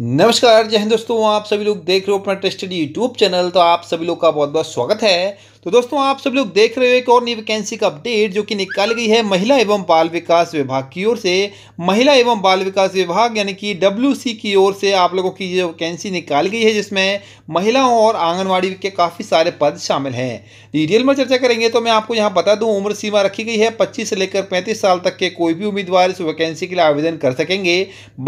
नमस्कार जय हिंद दोस्तों आप सभी लोग देख रहे हो अपना ट्रस्टेड यूट्यूब चैनल तो आप सभी लोग का बहुत बहुत स्वागत है तो दोस्तों आप सब लोग देख रहे हो एक और नई वैकेंसी का अपडेट जो कि निकाल गई है महिला एवं बाल विकास विभाग की ओर से महिला एवं बाल विकास विभाग यानी कि डब्ल्यू की ओर से आप लोगों की ये वैकेंसी निकाल गई है जिसमें महिलाओं और आंगनवाड़ी के काफ़ी सारे पद शामिल हैं डिटेल में चर्चा करेंगे तो मैं आपको यहाँ बता दूँ उम्र सीमा रखी गई है पच्चीस से लेकर पैंतीस साल तक के कोई भी उम्मीदवार इस वैकेंसी के लिए आवेदन कर सकेंगे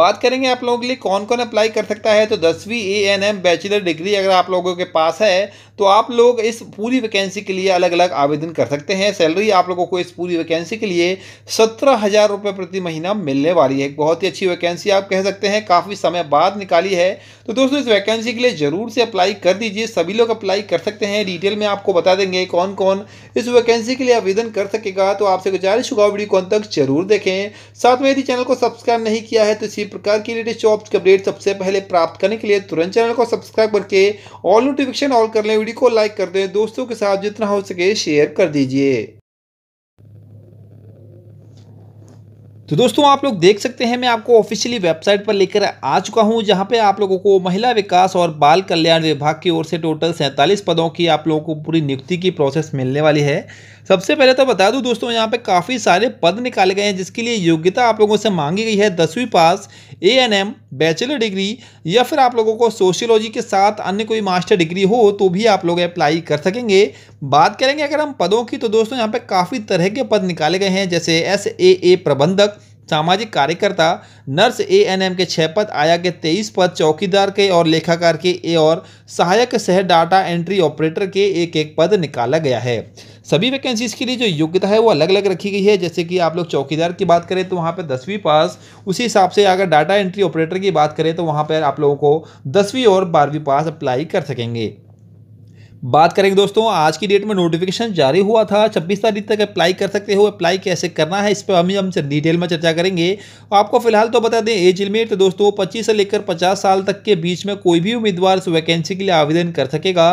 बात करेंगे आप लोगों के लिए कौन कौन अप्लाई कर सकता है तो दसवीं ए बैचलर डिग्री अगर आप लोगों के पास है तो आप लोग इस पूरी वैकेंसी वैकेंसी के लिए अलग अलग आवेदन कर सकते हैं सैलरी आप लोगों को इस पूरी वैकेंसी के लिए सत्रह हज़ार रुपये प्रति महीना मिलने वाली है बहुत ही अच्छी वैकेंसी आप कह सकते हैं काफ़ी समय बाद निकाली है तो दोस्तों इस वैकेंसी के लिए ज़रूर से अप्लाई कर दीजिए सभी लोग अप्लाई कर सकते हैं डिटेल में आपको बता देंगे कौन कौन इस वैकेंसी के लिए आवेदन कर सकेगा तो आपसे गुजारिश होगा वीडियो कौन तक जरूर देखें साथ में यदि चैनल को सब्सक्राइब नहीं किया है तो इसी प्रकार की लेटेस्ट जॉब के अपडेट सबसे पहले प्राप्त करने के लिए तुरंत चैनल को सब्सक्राइब करके ऑल नोटिफिकेशन ऑल कर लें वीडियो को लाइक कर दें दोस्तों के साथ साथ जितना हो सके शेयर कर दीजिए तो दोस्तों आप लोग देख सकते हैं मैं आपको ऑफिशियली वेबसाइट पर लेकर आ चुका हूं जहां पे आप लोगों को महिला विकास और बाल कल्याण विभाग की ओर से टोटल सैंतालीस पदों की आप लोगों को पूरी नियुक्ति की प्रोसेस मिलने वाली है सबसे पहले तो बता दूं दोस्तों यहां पे काफ़ी सारे पद निकाले गए हैं जिसके लिए योग्यता आप लोगों से मांगी गई है दसवीं पास A N M bachelor degree या फिर आप लोगों को सोशियोलॉजी के साथ अन्य कोई मास्टर डिग्री हो तो भी आप लोग अप्लाई कर सकेंगे बात करेंगे अगर हम पदों की तो दोस्तों यहाँ पे काफ़ी तरह के पद निकाले गए हैं जैसे एस ए ए प्रबंधक सामाजिक कार्यकर्ता नर्स ए एन एम के छः पद आया के तेईस पद चौकीदार के और लेखाकार के ए और सहायक सह डाटा एंट्री ऑपरेटर के एक एक पद निकाला गया है सभी वैकेंसीज के लिए जो योग्यता है वो अलग अलग रखी गई है जैसे कि आप लोग चौकीदार की बात करें तो वहाँ पर दसवीं पास उसी हिसाब से अगर डाटा एंट्री ऑपरेटर की बात करें तो वहाँ पर आप लोगों को दसवीं और बारहवीं पास अप्लाई कर सकेंगे बात करेंगे दोस्तों आज की डेट में नोटिफिकेशन जारी हुआ था 26 तारीख तक अप्लाई कर सकते हो अप्लाई कैसे करना है इस पर हम हमसे डिटेल में चर्चा करेंगे आपको फिलहाल तो बता दें एज लिमिट तो दोस्तों 25 से लेकर 50 साल तक के बीच में कोई भी उम्मीदवार वैकेंसी के लिए आवेदन कर सकेगा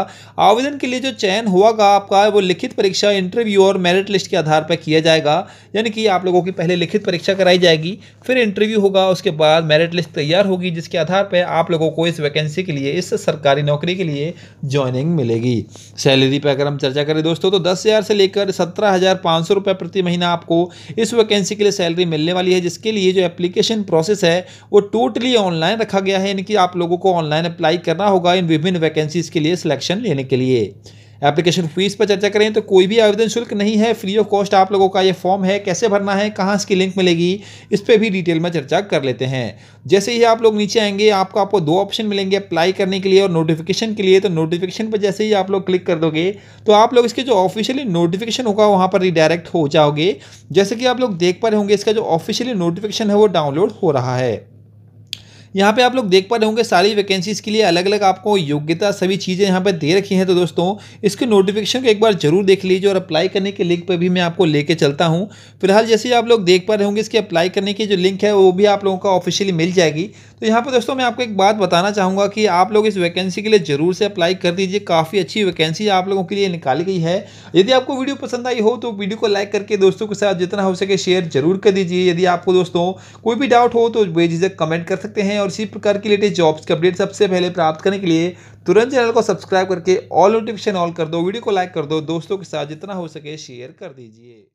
आवेदन के लिए जो चयन होगा आपका वो लिखित परीक्षा इंटरव्यू और मेरिट लिस्ट के आधार पर किया जाएगा यानी कि आप लोगों की पहले लिखित परीक्षा कराई जाएगी फिर इंटरव्यू होगा उसके बाद मेरिट लिस्ट तैयार होगी जिसके आधार पर आप लोगों को इस वैकेंसी के लिए इस सरकारी नौकरी के लिए ज्वाइनिंग मिलेगी की सैलरी पर अगर हम चर्चा करें दोस्तों तो दस हज़ार से लेकर सत्रह हज़ार पाँच सौ रुपये प्रति महीना आपको इस वैकेंसी के लिए सैलरी मिलने वाली है जिसके लिए जो एप्लीकेशन प्रोसेस है वो टोटली ऑनलाइन रखा गया है यानी कि आप लोगों को ऑनलाइन अप्लाई करना होगा इन विभिन्न वैकेंसीज़ के लिए सिलेक्शन लेने के लिए एप्लीकेशन फीस पर चर्चा करें तो कोई भी आवेदन शुल्क नहीं है फ्री ऑफ कॉस्ट आप लोगों का ये फॉर्म है कैसे भरना है कहाँ इसकी लिंक मिलेगी इस पर भी डिटेल में चर्चा कर लेते हैं जैसे ही आप लोग नीचे आएंगे आपको आपको दो ऑप्शन मिलेंगे अप्लाई करने के लिए और नोटिफिकेशन के लिए तो नोटिफिकेशन पर जैसे ही आप लोग क्लिक कर दोगे तो आप लोग इसके जो ऑफिशियली नोटिफिकेशन होगा वहाँ पर रिडायरेक्ट हो जाओगे जैसे कि आप लोग देख पा रहे होंगे इसका जो ऑफिशियली नोटिफिकेशन है वो डाउनलोड हो रहा है यहाँ पे आप लोग देख पा रहे होंगे सारी वैकेंसीज़ के लिए अलग अलग आपको योग्यता सभी चीज़ें यहाँ पे दे रखी हैं तो दोस्तों इसके नोटिफिकेशन को एक बार जरूर देख लीजिए और अप्लाई करने के लिंक पर भी मैं आपको लेके चलता हूँ फिलहाल जैसे आप लोग देख पा रहे होंगे इसके अप्लाई करने की जो लिंक है वो भी आप लोगों का ऑफिशियली मिल जाएगी तो यहाँ पर दोस्तों मैं आपको एक बात बताना चाहूँगा कि आप लोग इस वैकेंसी के लिए ज़रूर से अप्लाई कर दीजिए काफ़ी अच्छी वैकेंसी आप लोगों के लिए निकाली गई है यदि आपको वीडियो पसंद आई हो तो वीडियो को लाइक करके दोस्तों के साथ जितना हो सके शेयर जरूर कर दीजिए यदि आपको दोस्तों कोई भी डाउट हो तो बेझिझक कमेंट कर सकते हैं और इसी प्रकार की लेटेस्ट जॉब्स के अपडेट सबसे पहले प्राप्त करने के लिए तुरंत चैनल को सब्सक्राइब करके ऑल नोटिफिकेशन ऑल कर दो वीडियो को लाइक कर दो दोस्तों के साथ जितना हो सके शेयर कर दीजिए